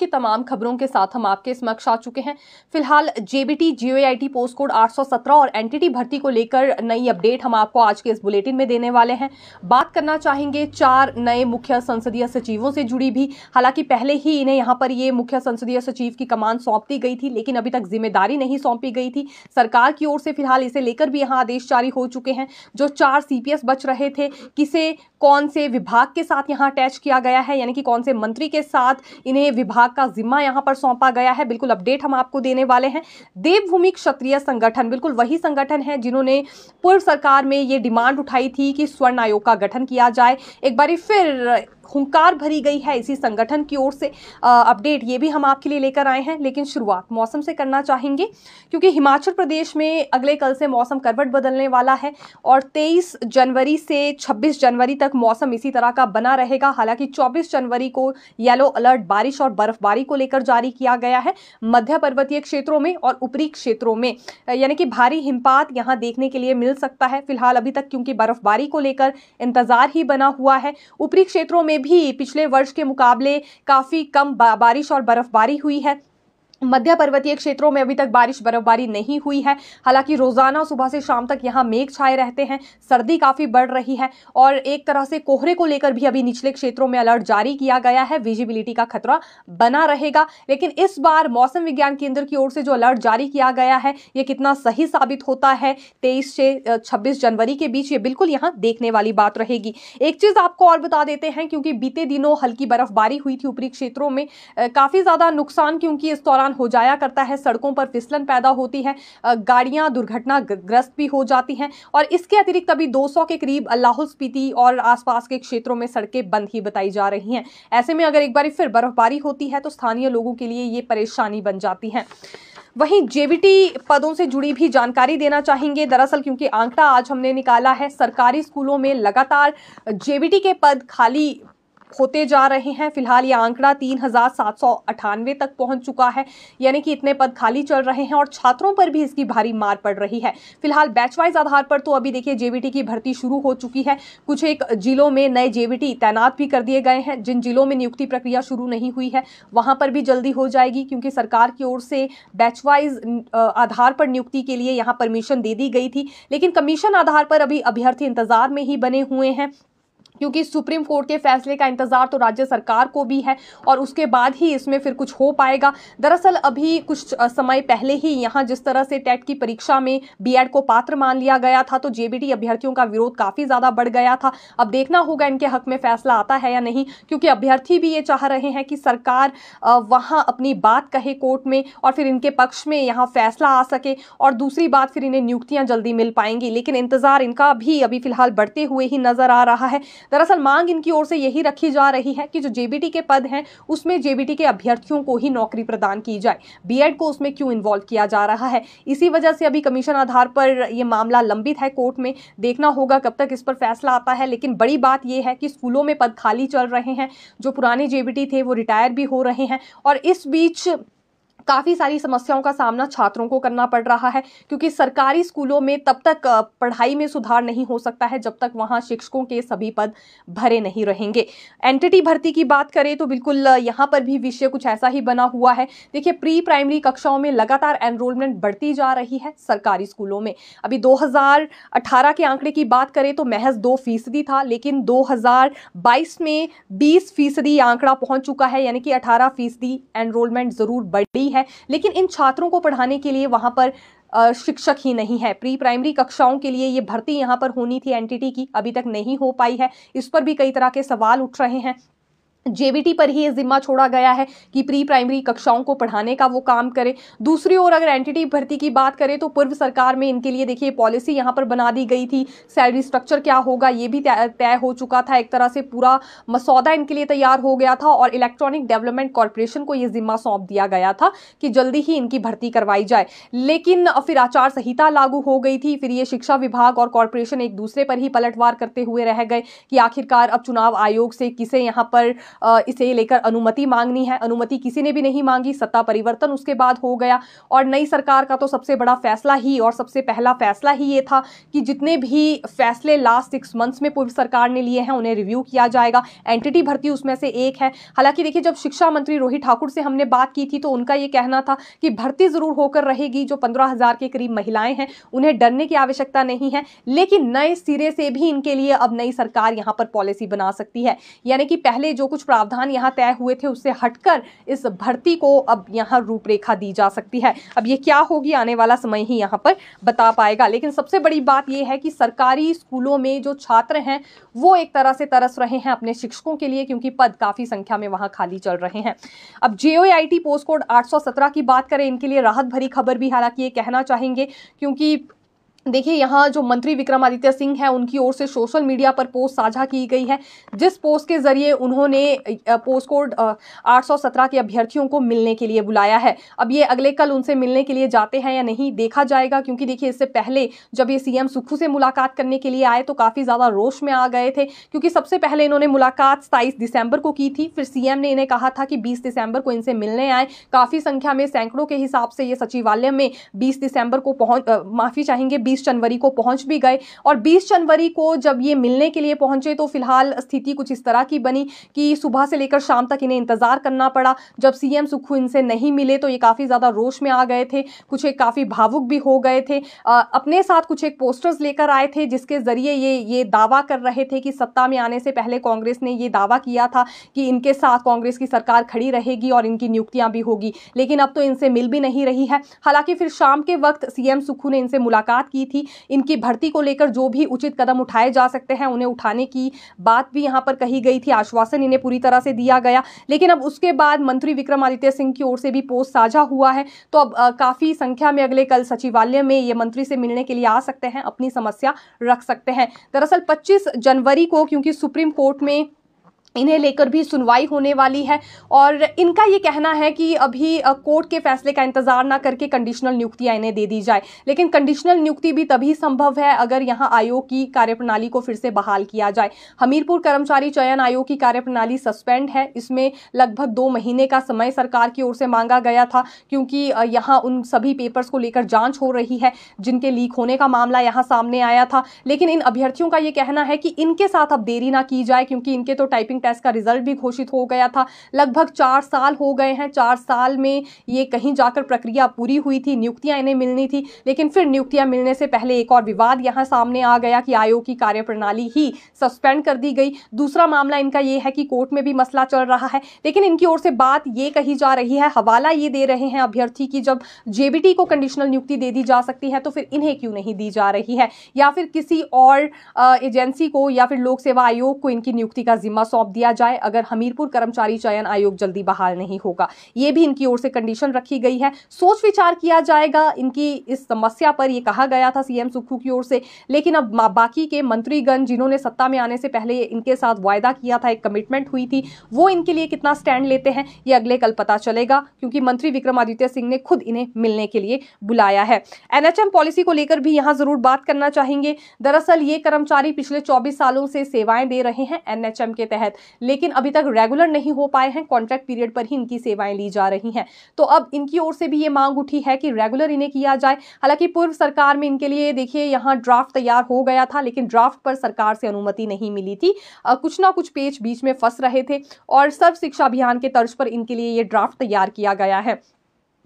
की तमाम खबरों के साथ हम आपके समक्ष आ चुके हैं फिलहाल जेबीटी जीओआईटी पोस्ट कोड 817 और एनटीटी भर्ती को लेकर नई अपडेट हम आपको आज के इस बुलेटिन में देने वाले हैं बात करना चाहेंगे चार नए मुख्य संसदीय सचिवों से जुड़ी भी हालांकि पहले ही इन्हें यहाँ पर ये मुख्य संसदीय सचिव की कमान सौंप दी गई थी लेकिन अभी तक जिम्मेदारी नहीं सौंपी गई थी सरकार की ओर से फिलहाल इसे लेकर भी यहाँ आदेश जारी हो चुके हैं जो चार सीपीएस बच रहे थे किसे कौन से विभाग के साथ यहाँ अटैच किया गया है यानी कि कौन से मंत्री के साथ इन्हें विभाग विभाग का जिम्मा यहां पर सौंपा गया है बिल्कुल अपडेट हम आपको देने वाले हैं देवभूमि क्षत्रिय संगठन बिल्कुल वही संगठन है जिन्होंने पूर्व सरकार में ये डिमांड उठाई थी कि स्वर्ण आयोग का गठन किया जाए एक बार फिर हुंकार भरी गई है इसी संगठन की ओर से अपडेट ये भी हम आपके लिए लेकर आए हैं लेकिन शुरुआत मौसम से करना चाहेंगे क्योंकि हिमाचल प्रदेश में अगले कल से मौसम करवट बदलने वाला है और 23 जनवरी से 26 जनवरी तक मौसम इसी तरह का बना रहेगा हालांकि 24 जनवरी को येलो अलर्ट बारिश और बर्फबारी को लेकर जारी किया गया है मध्य पर्वतीय क्षेत्रों में और ऊपरी क्षेत्रों में यानी कि भारी हिमपात यहाँ देखने के लिए मिल सकता है फिलहाल अभी तक क्योंकि बर्फबारी को लेकर इंतजार ही बना हुआ है ऊपरी क्षेत्रों में भी पिछले वर्ष के मुकाबले काफ़ी कम बारिश और बर्फ़बारी हुई है मध्य पर्वतीय क्षेत्रों में अभी तक बारिश बर्फबारी नहीं हुई है हालांकि रोजाना सुबह से शाम तक यहाँ मेघ छाए रहते हैं सर्दी काफी बढ़ रही है और एक तरह से कोहरे को लेकर भी अभी निचले क्षेत्रों में अलर्ट जारी किया गया है विजिबिलिटी का खतरा बना रहेगा लेकिन इस बार मौसम विज्ञान केंद्र की ओर से जो अलर्ट जारी किया गया है ये कितना सही साबित होता है तेईस से छब्बीस जनवरी के बीच ये बिल्कुल यहाँ देखने वाली बात रहेगी एक चीज आपको और बता देते हैं क्योंकि बीते दिनों हल्की बर्फबारी हुई थी ऊपरी क्षेत्रों में काफी ज्यादा नुकसान क्योंकि इस दौरान नुकसान हो जाया करता है सड़कों पर फिसलन पैदा होती है गाड़ियाँ दुर्घटनाग्रस्त भी हो जाती हैं और इसके अतिरिक्त अभी 200 के करीब लाहौल स्पीति और आसपास के क्षेत्रों में सड़कें बंद ही बताई जा रही हैं ऐसे में अगर एक बार फिर बर्फबारी होती है तो स्थानीय लोगों के लिए ये परेशानी बन जाती है वहीं जेबीटी पदों से जुड़ी भी जानकारी देना चाहेंगे दरअसल क्योंकि आंकड़ा आज हमने निकाला है सरकारी स्कूलों में लगातार जेबीटी के पद खाली होते जा रहे हैं फिलहाल ये आंकड़ा तीन हज़ार सात सौ अठानवे तक पहुंच चुका है यानी कि इतने पद खाली चल रहे हैं और छात्रों पर भी इसकी भारी मार पड़ रही है फिलहाल बैचवाइज़ आधार पर तो अभी देखिए जेबीटी की भर्ती शुरू हो चुकी है कुछ एक जिलों में नए जेबीटी तैनात भी कर दिए गए हैं जिन जिलों में नियुक्ति प्रक्रिया शुरू नहीं हुई है वहां पर भी जल्दी हो जाएगी क्योंकि सरकार की ओर से बैचवाइज़ आधार पर नियुक्ति के लिए यहाँ परमिशन दे दी गई थी लेकिन कमीशन आधार पर अभी अभ्यर्थी इंतजार में ही बने हुए हैं क्योंकि सुप्रीम कोर्ट के फैसले का इंतजार तो राज्य सरकार को भी है और उसके बाद ही इसमें फिर कुछ हो पाएगा दरअसल अभी कुछ समय पहले ही यहाँ जिस तरह से टेट की परीक्षा में बीएड को पात्र मान लिया गया था तो जेबीटी अभ्यर्थियों का विरोध काफी ज्यादा बढ़ गया था अब देखना होगा इनके हक में फैसला आता है या नहीं क्योंकि अभ्यर्थी भी ये चाह रहे हैं कि सरकार वहाँ अपनी बात कहे कोर्ट में और फिर इनके पक्ष में यहाँ फैसला आ सके और दूसरी बात फिर इन्हें नियुक्तियां जल्दी मिल पाएंगी लेकिन इंतजार इनका भी अभी फिलहाल बढ़ते हुए ही नजर आ रहा है दरअसल मांग इनकी ओर से यही रखी जा रही है कि जो जेबीटी के पद हैं उसमें जेबीटी के अभ्यर्थियों को ही नौकरी प्रदान की जाए बीएड को उसमें क्यों इन्वॉल्व किया जा रहा है इसी वजह से अभी कमीशन आधार पर यह मामला लंबित है कोर्ट में देखना होगा कब तक इस पर फैसला आता है लेकिन बड़ी बात यह है कि स्कूलों में पद खाली चल रहे हैं जो पुराने जेबीटी थे वो रिटायर भी हो रहे हैं और इस बीच काफ़ी सारी समस्याओं का सामना छात्रों को करना पड़ रहा है क्योंकि सरकारी स्कूलों में तब तक पढ़ाई में सुधार नहीं हो सकता है जब तक वहाँ शिक्षकों के सभी पद भरे नहीं रहेंगे एंटिटी भर्ती की बात करें तो बिल्कुल यहाँ पर भी विषय कुछ ऐसा ही बना हुआ है देखिए प्री प्राइमरी कक्षाओं में लगातार एनरोलमेंट बढ़ती जा रही है सरकारी स्कूलों में अभी 2018 के आंकड़े की बात करें तो महज दो फीसदी था लेकिन 2022 में 20 फीसदी आंकड़ा पहुंच चुका है यानी कि 18 फीसदी एनरोलमेंट ज़रूर बढ़ी है है लेकिन इन छात्रों को पढ़ाने के लिए वहाँ पर शिक्षक ही नहीं है प्री प्राइमरी कक्षाओं के लिए ये भर्ती यहाँ पर होनी थी एनटीटी की अभी तक नहीं हो पाई है इस पर भी कई तरह के सवाल उठ रहे हैं जेबीटी पर ही ये जिम्मा छोड़ा गया है कि प्री प्राइमरी कक्षाओं को पढ़ाने का वो काम करें दूसरी ओर अगर एंटिटी भर्ती की बात करें तो पूर्व सरकार में इनके लिए देखिए पॉलिसी यहाँ पर बना दी गई थी सैलरी स्ट्रक्चर क्या होगा ये भी तय हो चुका था एक तरह से पूरा मसौदा इनके लिए तैयार हो गया था और इलेक्ट्रॉनिक डेवलपमेंट कॉरपोरेशन को ये जिम्मा सौंप दिया गया था कि जल्दी ही इनकी भर्ती करवाई जाए लेकिन फिर आचार संहिता लागू हो गई थी फिर ये शिक्षा विभाग और कॉरपोरेशन एक दूसरे पर ही पलटवार करते हुए रह गए कि आखिरकार अब चुनाव आयोग से किसे यहाँ पर इसे लेकर अनुमति मांगनी है अनुमति किसी ने भी नहीं मांगी सत्ता परिवर्तन उसके बाद हो गया और नई सरकार का तो सबसे बड़ा फैसला ही और सबसे पहला फैसला ही ये था कि जितने भी फैसले लास्ट सिक्स मंथ्स में पूर्व सरकार ने लिए हैं उन्हें रिव्यू किया जाएगा एंटिटी भर्ती उसमें से एक है हालांकि देखिए जब शिक्षा मंत्री रोहित ठाकुर से हमने बात की थी तो उनका ये कहना था कि भर्ती जरूर होकर रहेगी जो पंद्रह हजार के करीब महिलाएं हैं उन्हें डरने की आवश्यकता नहीं है लेकिन नए सिरे से भी इनके लिए अब नई सरकार यहाँ पर पॉलिसी बना सकती है यानी कि पहले जो कुछ कुछ प्रावधान यहाँ तय हुए थे उससे हटकर इस भर्ती को अब यहाँ रूपरेखा दी जा सकती है अब ये क्या होगी आने वाला समय ही यहाँ पर बता पाएगा लेकिन सबसे बड़ी बात यह है कि सरकारी स्कूलों में जो छात्र हैं वो एक तरह से तरस रहे हैं अपने शिक्षकों के लिए क्योंकि पद काफ़ी संख्या में वहाँ खाली चल रहे हैं अब जे पोस्ट कोड आठ की बात करें इनके लिए राहत भरी खबर भी हालांकि ये कहना चाहेंगे क्योंकि देखिए यहाँ जो मंत्री विक्रमादित्य सिंह हैं उनकी ओर से सोशल मीडिया पर पोस्ट साझा की गई है जिस पोस्ट के जरिए उन्होंने पोस्ट कोड 817 के अभ्यर्थियों को मिलने के लिए बुलाया है अब ये अगले कल उनसे मिलने के लिए जाते हैं या नहीं देखा जाएगा क्योंकि देखिए इससे पहले जब ये सीएम सुखू से मुलाकात करने के लिए आए तो काफ़ी ज़्यादा रोश में आ गए थे क्योंकि सबसे पहले इन्होंने मुलाकात सताईस दिसंबर को की थी फिर सीएम ने इन्हें कहा था कि बीस दिसंबर को इनसे मिलने आए काफ़ी संख्या में सैकड़ों के हिसाब से ये सचिवालय में बीस दिसंबर को पहुँच माफ़ी चाहेंगे बीस जनवरी को पहुंच भी गए और बीस जनवरी को जब ये मिलने के लिए पहुंचे तो फिलहाल स्थिति कुछ इस तरह की बनी कि सुबह से लेकर शाम तक इन्हें इंतजार करना पड़ा जब सीएम सुक्खू इनसे नहीं मिले तो ये काफ़ी ज़्यादा रोश में आ गए थे कुछ एक काफ़ी भावुक भी हो गए थे अपने साथ कुछ एक पोस्टर्स लेकर आए थे जिसके ज़रिए ये ये दावा कर रहे थे कि सत्ता में आने से पहले कांग्रेस ने ये दावा किया था कि इनके साथ कांग्रेस की सरकार खड़ी रहेगी और इनकी नियुक्तियां भी होगी लेकिन अब तो इनसे मिल भी नहीं रही है हालांकि फिर शाम के वक्त सीएम सुक्खू ने इनसे मुलाकात की की थी इनकी भर्ती को लेकर जो भी उचित कदम उठाए जा सकते हैं उन्हें उठाने की बात भी यहाँ पर कही गई थी आश्वासन इन्हें पूरी तरह से दिया गया लेकिन अब उसके बाद मंत्री विक्रमादित्य सिंह की ओर से भी पोस्ट साझा हुआ है तो अब काफ़ी संख्या में अगले कल सचिवालय में ये मंत्री से मिलने के लिए आ सकते हैं अपनी समस्या रख सकते हैं दरअसल पच्चीस जनवरी को क्योंकि सुप्रीम कोर्ट में इन्हें लेकर भी सुनवाई होने वाली है और इनका ये कहना है कि अभी कोर्ट के फैसले का इंतजार ना करके कंडीशनल नियुक्तियां इन्हें दे दी जाए लेकिन कंडीशनल नियुक्ति भी तभी संभव है अगर यहां आयोग की कार्यप्रणाली को फिर से बहाल किया जाए हमीरपुर कर्मचारी चयन आयोग की कार्यप्रणाली सस्पेंड है इसमें लगभग दो महीने का समय सरकार की ओर से मांगा गया था क्योंकि यहाँ उन सभी पेपर्स को लेकर जाँच हो रही है जिनके लीक होने का मामला यहाँ सामने आया था लेकिन इन अभ्यर्थियों का ये कहना है कि इनके साथ अब देरी ना की जाए क्योंकि इनके तो टाइपिंग टेस्ट का रिजल्ट भी घोषित हो गया था लगभग चार साल हो गए हैं चार साल में ये कहीं जाकर प्रक्रिया पूरी हुई थी नियुक्तियां इन्हें मिलनी थी लेकिन फिर नियुक्तियां मिलने से पहले एक और विवाद यहां सामने आ गया कि आयोग की कार्यप्रणाली ही सस्पेंड कर दी गई दूसरा मामला इनका यह है कि कोर्ट में भी मसला चल रहा है लेकिन इनकी ओर से बात ये कही जा रही है हवाला ये दे रहे हैं अभ्यर्थी की जब जेबीटी को कंडीशनल नियुक्ति दे दी जा सकती है तो फिर इन्हें क्यों नहीं दी जा रही है या फिर किसी और एजेंसी को या फिर लोक सेवा आयोग को इनकी नियुक्ति का जिम्मा सौंप दिया जाए अगर हमीरपुर कर्मचारी चयन आयोग जल्दी बहाल नहीं होगा ये भी इनकी ओर से कंडीशन रखी गई है सोच विचार किया जाएगा इनकी इस समस्या पर यह कहा गया था सीएम सुक्खू की ओर से लेकिन अब बाकी के मंत्रीगण जिन्होंने सत्ता में आने से पहले इनके साथ वायदा किया था एक कमिटमेंट हुई थी वो इनके लिए कितना स्टैंड लेते हैं ये अगले कल पता चलेगा क्योंकि मंत्री विक्रमादित्य सिंह ने खुद इन्हें मिलने के लिए बुलाया है एनएचएम पॉलिसी को लेकर भी यहाँ जरूर बात करना चाहेंगे दरअसल ये कर्मचारी पिछले 24 सालों से सेवाएं दे रहे हैं एनएचएम के तहत लेकिन अभी तक रेगुलर नहीं हो पाए हैं कॉन्ट्रैक्ट पीरियड पर ही इनकी सेवाएं ली जा रही हैं तो अब इनकी ओर से भी ये मांग उठी है कि रेगुलर इन्हें किया जाए हालांकि पूर्व सरकार में इनके लिए देखिए यहाँ ड्राफ्ट तैयार हो गया था लेकिन ड्राफ्ट पर सरकार से अनुमति नहीं मिली थी आ, कुछ ना कुछ पेज बीच में फंस रहे थे और सर्व शिक्षा अभियान के तर्ज पर इनके लिए ये ड्राफ्ट तैयार किया गया है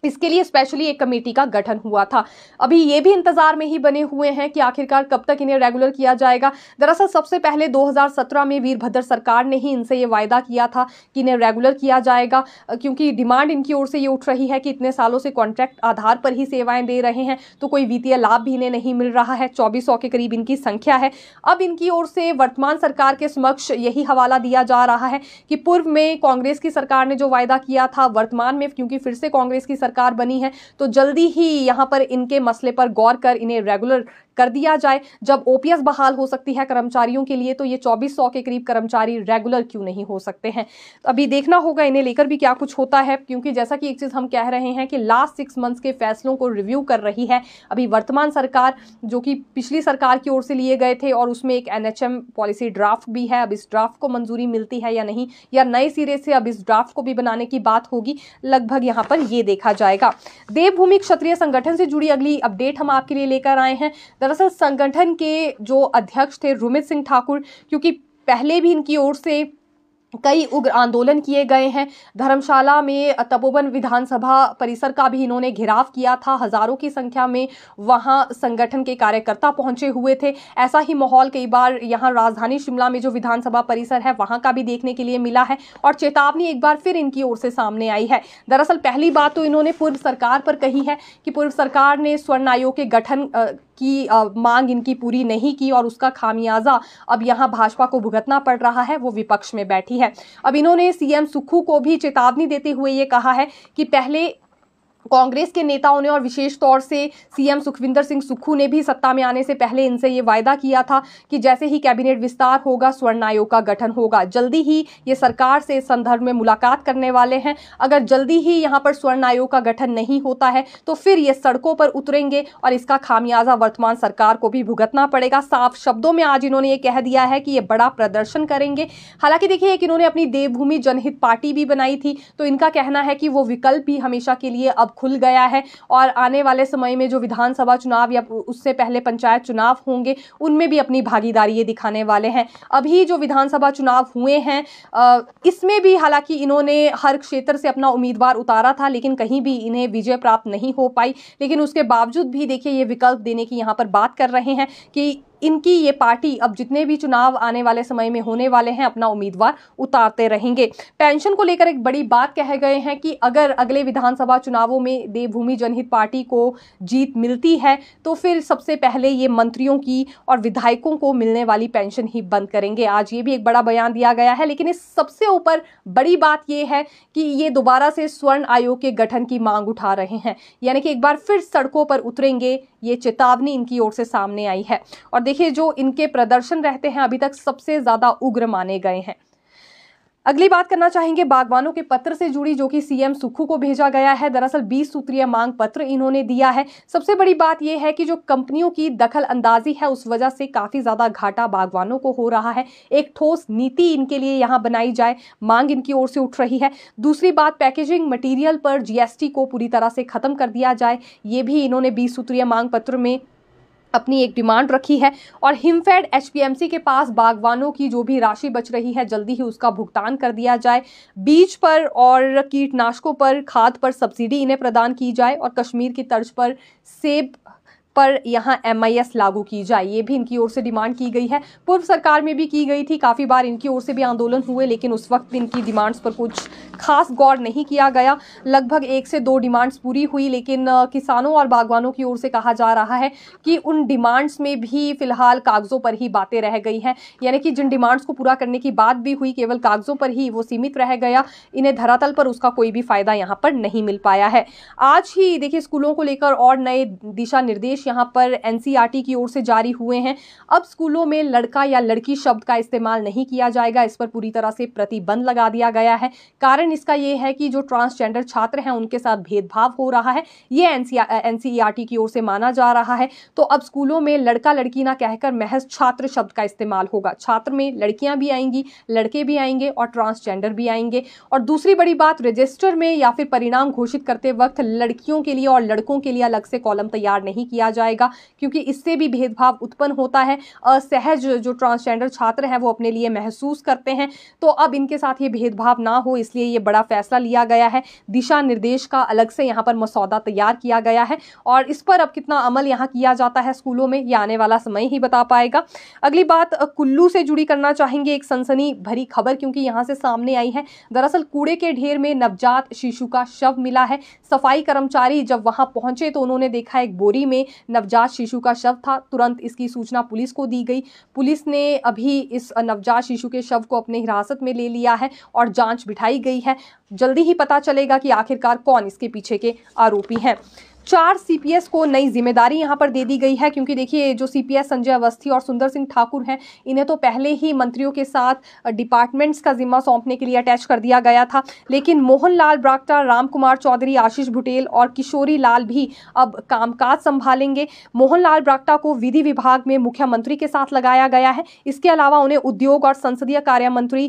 इसके लिए स्पेशली एक कमेटी का गठन हुआ था अभी ये भी इंतजार में ही बने हुए हैं कि आखिरकार कब तक इन्हें रेगुलर किया जाएगा दरअसल सबसे पहले 2017 में वीरभद्र सरकार ने ही इनसे ये वायदा किया था कि इन्हें रेगुलर किया जाएगा क्योंकि डिमांड इनकी ओर से ये उठ रही है कि इतने सालों से कॉन्ट्रैक्ट आधार पर ही सेवाएं दे रहे हैं तो कोई वित्तीय लाभ भी इन्हें नहीं मिल रहा है चौबीस के करीब इनकी संख्या है अब इनकी ओर से वर्तमान सरकार के समक्ष यही हवाला दिया जा रहा है कि पूर्व में कांग्रेस की सरकार ने जो वायदा किया था वर्तमान में क्योंकि फिर से कांग्रेस की सरकार सरकार बनी है तो जल्दी ही यहां पर इनके मसले पर गौर कर इन्हें रेगुलर कर दिया जाए जब ओपीएस बहाल हो सकती है कर्मचारियों के लिए तो ये 2400 के करीब कर्मचारी रेगुलर क्यों नहीं हो सकते हैं तो अभी देखना होगा इन्हें लेकर भी क्या कुछ होता है क्योंकि जैसा कि एक चीज़ हम कह रहे हैं कि लास्ट सिक्स मंथ्स के फैसलों को रिव्यू कर रही है अभी वर्तमान सरकार जो कि पिछली सरकार की ओर से लिए गए थे और उसमें एक एन पॉलिसी ड्राफ्ट भी है अब इस ड्राफ्ट को मंजूरी मिलती है या नहीं या नए सिरे से अब इस ड्राफ्ट को भी बनाने की बात होगी लगभग यहाँ पर ये देखा जाए जाएगा देवभूमि क्षत्रिय संगठन से जुड़ी अगली अपडेट हम आपके लिए लेकर आए हैं दरअसल संगठन के जो अध्यक्ष थे रुमित सिंह ठाकुर क्योंकि पहले भी इनकी ओर से कई उग्र आंदोलन किए गए हैं धर्मशाला में तपोवन विधानसभा परिसर का भी इन्होंने घेराव किया था हजारों की संख्या में वहां संगठन के कार्यकर्ता पहुंचे हुए थे ऐसा ही माहौल कई बार यहां राजधानी शिमला में जो विधानसभा परिसर है वहां का भी देखने के लिए मिला है और चेतावनी एक बार फिर इनकी ओर से सामने आई है दरअसल पहली बात तो इन्होंने पूर्व सरकार पर कही है कि पूर्व सरकार ने स्वर्ण आयोग के गठन की मांग इनकी पूरी नहीं की और उसका खामियाजा अब यहाँ भाजपा को भुगतना पड़ रहा है वो विपक्ष में बैठी है अब इन्होंने सीएम सुक्खू को भी चेतावनी देते हुए ये कहा है कि पहले कांग्रेस के नेताओं ने और विशेष तौर से सीएम सुखविंदर सिंह सुक्खू ने भी सत्ता में आने से पहले इनसे ये वायदा किया था कि जैसे ही कैबिनेट विस्तार होगा स्वर्ण आयोग का गठन होगा जल्दी ही ये सरकार से इस संदर्भ में मुलाकात करने वाले हैं अगर जल्दी ही यहाँ पर स्वर्ण आयोग का गठन नहीं होता है तो फिर ये सड़कों पर उतरेंगे और इसका खामियाजा वर्तमान सरकार को भी भुगतना पड़ेगा साफ शब्दों में आज इन्होंने ये कह दिया है कि ये बड़ा प्रदर्शन करेंगे हालांकि देखिए एक इन्होंने अपनी देवभूमि जनहित पार्टी भी बनाई थी तो इनका कहना है कि वो विकल्प भी हमेशा के लिए अब खुल गया है और आने वाले समय में जो विधानसभा चुनाव या उससे पहले पंचायत चुनाव होंगे उनमें भी अपनी भागीदारी ये दिखाने वाले हैं अभी जो विधानसभा चुनाव हुए हैं इसमें भी हालांकि इन्होंने हर क्षेत्र से अपना उम्मीदवार उतारा था लेकिन कहीं भी इन्हें विजय प्राप्त नहीं हो पाई लेकिन उसके बावजूद भी देखिए ये विकल्प देने की यहाँ पर बात कर रहे हैं कि इनकी ये पार्टी अब जितने भी चुनाव आने वाले समय में होने वाले हैं अपना उम्मीदवार उतारते रहेंगे पेंशन को लेकर एक बड़ी बात कह गए हैं कि अगर अगले विधानसभा चुनावों में देवभूमि जनहित पार्टी को जीत मिलती है तो फिर सबसे पहले ये मंत्रियों की और विधायकों को मिलने वाली पेंशन ही बंद करेंगे आज ये भी एक बड़ा बयान दिया गया है लेकिन इस सबसे ऊपर बड़ी बात यह है कि ये दोबारा से स्वर्ण आयोग के गठन की मांग उठा रहे हैं यानी कि एक बार फिर सड़कों पर उतरेंगे ये चेतावनी इनकी ओर से सामने आई है और देखिए जो इनके प्रदर्शन रहते हैं अभी तक सबसे ज़्यादा उग्र माने गए हैं अगली बात करना चाहेंगे बागवानों के पत्र से जुड़ी जो कि सीएम सुखू को भेजा गया है दरअसल 20 सूत्रीय मांग पत्र इन्होंने दिया है सबसे बड़ी बात यह है कि जो कंपनियों की दखल अंदाजी है उस वजह से काफ़ी ज़्यादा घाटा बागवानों को हो रहा है एक ठोस नीति इनके लिए यहाँ बनाई जाए मांग इनकी ओर से उठ रही है दूसरी बात पैकेजिंग मटीरियल पर जीएसटी को पूरी तरह से ख़त्म कर दिया जाए ये भी इन्होंने बीस सूत्रीय मांग पत्र में अपनी एक डिमांड रखी है और हिमफेड एचपीएमसी के पास बागवानों की जो भी राशि बच रही है जल्दी ही उसका भुगतान कर दिया जाए बीज पर और कीटनाशकों पर खाद पर सब्सिडी इन्हें प्रदान की जाए और कश्मीर की तर्ज पर सेब पर यहाँ एम लागू की जाए ये भी इनकी ओर से डिमांड की गई है पूर्व सरकार में भी की गई थी काफ़ी बार इनकी ओर से भी आंदोलन हुए लेकिन उस वक्त इनकी डिमांड्स पर कुछ खास गौर नहीं किया गया लगभग एक से दो डिमांड्स पूरी हुई लेकिन किसानों और बागवानों की ओर से कहा जा रहा है कि उन डिमांड्स में भी फिलहाल कागज़ों पर ही बातें रह गई हैं यानी कि जिन डिमांड्स को पूरा करने की बात भी हुई केवल कागज़ों पर ही वो सीमित रह गया इन्हें धरातल पर उसका कोई भी फ़ायदा यहाँ पर नहीं मिल पाया है आज ही देखिए स्कूलों को लेकर और नए दिशा निर्देश यहाँ पर एन की ओर से जारी हुए हैं अब स्कूलों में लड़का या लड़की शब्द का इस्तेमाल नहीं किया जाएगा इस पर पूरी तरह से प्रतिबंध लगा दिया गया है कारण कारण इसका यह है कि जो ट्रांसजेंडर छात्र हैं उनके साथ भेदभाव हो रहा है ये एनसीईआरटी e e की ओर से माना जा रहा है तो अब स्कूलों में लड़का लड़की ना कहकर महज छात्र शब्द का इस्तेमाल होगा छात्र में लड़कियां भी आएंगी लड़के भी आएंगे और ट्रांसजेंडर भी आएंगे और दूसरी बड़ी बात रजिस्टर में या फिर परिणाम घोषित करते वक्त लड़कियों के लिए और लड़कों के लिए अलग से कॉलम तैयार नहीं किया जाएगा क्योंकि इससे भी भेदभाव उत्पन्न होता है असहज जो ट्रांसजेंडर छात्र हैं वो अपने लिए महसूस करते हैं तो अब इनके साथ ये भेदभाव ना हो इसलिए ये बड़ा फैसला लिया गया है दिशा निर्देश का अलग से यहाँ पर मसौदा तैयार किया गया है और इस पर अब कितना अमल यहाँ किया जाता है स्कूलों में ये आने वाला समय ही बता पाएगा अगली बात कुल्लू से जुड़ी करना चाहेंगे एक सनसनी भरी खबर क्योंकि यहाँ से सामने आई है दरअसल कूड़े के ढेर में नवजात शिशु का शव मिला है सफाई कर्मचारी जब वहाँ पहुंचे तो उन्होंने देखा एक बोरी में नवजात शिशु का शव था तुरंत इसकी सूचना पुलिस को दी गई पुलिस ने अभी इस नवजात शिशु के शव को अपने हिरासत में ले लिया है और जांच बिठाई गई है जल्दी ही पता चलेगा कि आखिरकार कौन इसके पीछे के आरोपी हैं चार सीपीएस को नई जिम्मेदारी यहां पर दे दी गई है क्योंकि देखिए जो सीपीएस संजय अवस्थी और सुंदर सिंह ठाकुर हैं इन्हें तो पहले ही मंत्रियों के साथ डिपार्टमेंट्स का जिम्मा सौंपने के लिए अटैच कर दिया गया था लेकिन मोहन लाल ब्राक्टा राम कुमार चौधरी आशीष बुटेल और किशोरी लाल भी अब कामकाज संभालेंगे मोहन लाल ब्राक्टा को विधि विभाग में मुख्यमंत्री के साथ लगाया गया है इसके अलावा उन्हें उद्योग और संसदीय कार्य मंत्री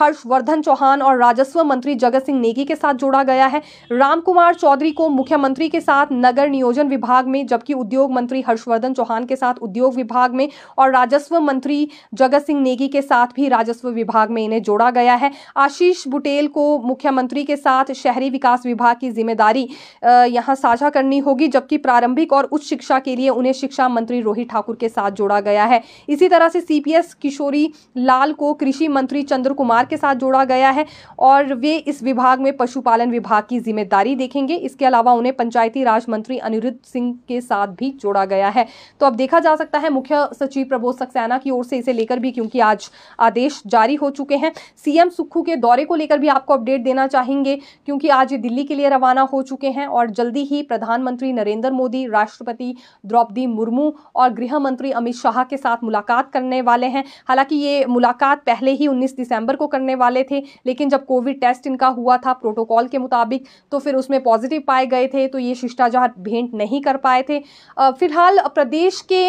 हर्षवर्धन चौहान और राजस्व मंत्री जगत सिंह नेगी के साथ जोड़ा गया है रामकुमार चौधरी को मुख्यमंत्री के साथ नगर नियोजन विभाग में जबकि उद्योग मंत्री हर्षवर्धन चौहान के साथ उद्योग विभाग में और राजस्व मंत्री जगत सिंह नेगी के साथ भी राजस्व विभाग में इन्हें जोड़ा गया है आशीष बुटेल को मुख्यमंत्री के साथ शहरी विकास विभाग की जिम्मेदारी यहाँ साझा करनी होगी जबकि प्रारंभिक और उच्च शिक्षा के लिए उन्हें शिक्षा मंत्री रोहित ठाकुर के साथ जोड़ा गया है इसी तरह से सीपीएस किशोरी लाल को कृषि मंत्री चंद्र कुमार परिवार के साथ जोड़ा गया है और वे इस विभाग में पशुपालन विभाग की जिम्मेदारी देखेंगे इसके अलावा उन्हें पंचायती राज मंत्री अनिरुद्ध सिंह के साथ भी जोड़ा गया है तो अब देखा जा सकता है मुख्य सचिव प्रबोध सक्सेना की ओर से इसे लेकर भी क्योंकि आज आदेश जारी हो चुके हैं सीएम सुक्खू के दौरे को लेकर भी आपको अपडेट देना चाहेंगे क्योंकि आज ये दिल्ली के लिए रवाना हो चुके हैं और जल्दी ही प्रधानमंत्री नरेंद्र मोदी राष्ट्रपति द्रौपदी मुर्मू और गृह मंत्री अमित शाह के साथ मुलाकात करने वाले हैं हालांकि ये मुलाकात पहले ही 19 दिसंबर को करने वाले थे लेकिन जब कोविड टेस्ट इनका हुआ था प्रोटोकॉल के मुताबिक तो फिर उसमें पॉजिटिव पाए गए थे तो ये शिष्टाचार भेंट नहीं कर पाए थे फिलहाल प्रदेश के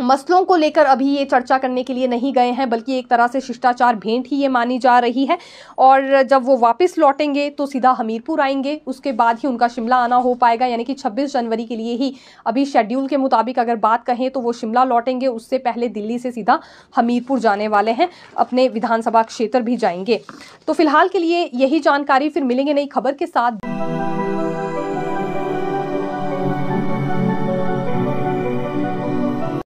मसलों को लेकर अभी ये चर्चा करने के लिए नहीं गए हैं बल्कि एक तरह से शिष्टाचार भेंट ही ये मानी जा रही है और जब वो वापस लौटेंगे तो सीधा हमीरपुर आएंगे उसके बाद ही उनका शिमला आना हो पाएगा यानी कि 26 जनवरी के लिए ही अभी शेड्यूल के मुताबिक अगर बात कहें तो वो शिमला लौटेंगे उससे पहले दिल्ली से सीधा हमीरपुर जाने वाले हैं अपने विधानसभा क्षेत्र भी जाएंगे तो फिलहाल के लिए यही जानकारी फिर मिलेंगे नई खबर के साथ